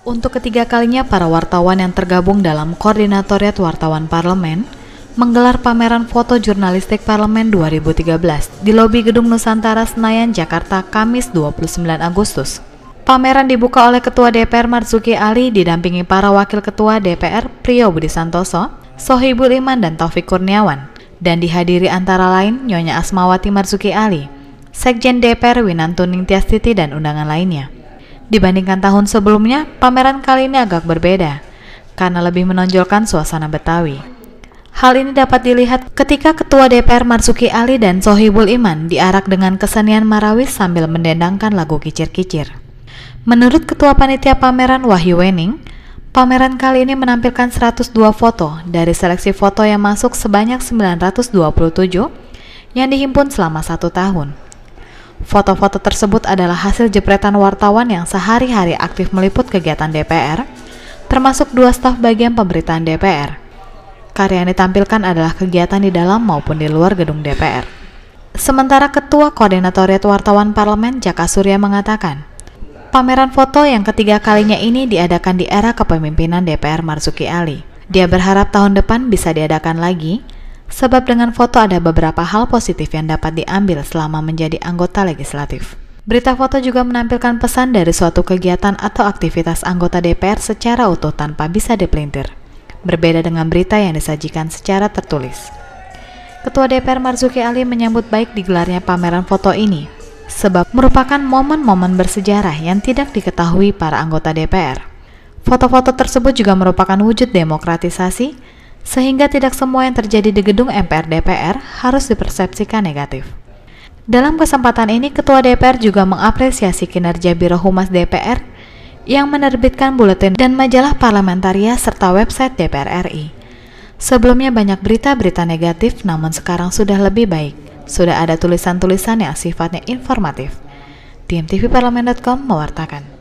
Untuk ketiga kalinya, para wartawan yang tergabung dalam Koordinatoriat Wartawan Parlemen menggelar pameran foto jurnalistik Parlemen 2013 di lobi Gedung Nusantara Senayan, Jakarta, Kamis 29 Agustus. Pameran dibuka oleh Ketua DPR Marzuki Ali didampingi para Wakil Ketua DPR Priyo Budi Santoso, Sohibul Iman dan Taufik Kurniawan, dan dihadiri antara lain Nyonya Asmawati Marzuki Ali, Sekjen DPR Winantuning Ningtyastiti dan undangan lainnya. Dibandingkan tahun sebelumnya, pameran kali ini agak berbeda karena lebih menonjolkan suasana Betawi. Hal ini dapat dilihat ketika Ketua DPR Marsuki Ali dan Sohibul Iman diarak dengan kesenian marawis sambil mendendangkan lagu kicir-kicir. Menurut Ketua Panitia Pameran Wahyu Wening, pameran kali ini menampilkan 102 foto dari seleksi foto yang masuk sebanyak 927 yang dihimpun selama satu tahun. Foto-foto tersebut adalah hasil jepretan wartawan yang sehari-hari aktif meliput kegiatan DPR, termasuk dua staf bagian pemberitaan DPR. Karya yang ditampilkan adalah kegiatan di dalam maupun di luar gedung DPR. Sementara Ketua Koordinatoriat Wartawan Parlemen Jaka Surya mengatakan, pameran foto yang ketiga kalinya ini diadakan di era kepemimpinan DPR Marzuki Ali. Dia berharap tahun depan bisa diadakan lagi Sebab dengan foto ada beberapa hal positif yang dapat diambil selama menjadi anggota legislatif. Berita foto juga menampilkan pesan dari suatu kegiatan atau aktivitas anggota DPR secara utuh tanpa bisa dipelintir. Berbeda dengan berita yang disajikan secara tertulis. Ketua DPR Marzuki Ali menyambut baik digelarnya pameran foto ini, sebab merupakan momen-momen bersejarah yang tidak diketahui para anggota DPR. Foto-foto tersebut juga merupakan wujud demokratisasi sehingga tidak semua yang terjadi di gedung MPR DPR harus dipersepsikan negatif. Dalam kesempatan ini, Ketua DPR juga mengapresiasi kinerja Biro Humas DPR yang menerbitkan buletin dan majalah parlamentaria serta website DPR RI. Sebelumnya banyak berita-berita negatif, namun sekarang sudah lebih baik. Sudah ada tulisan-tulisan yang sifatnya informatif. Tim TV Parlemen.com mewartakan.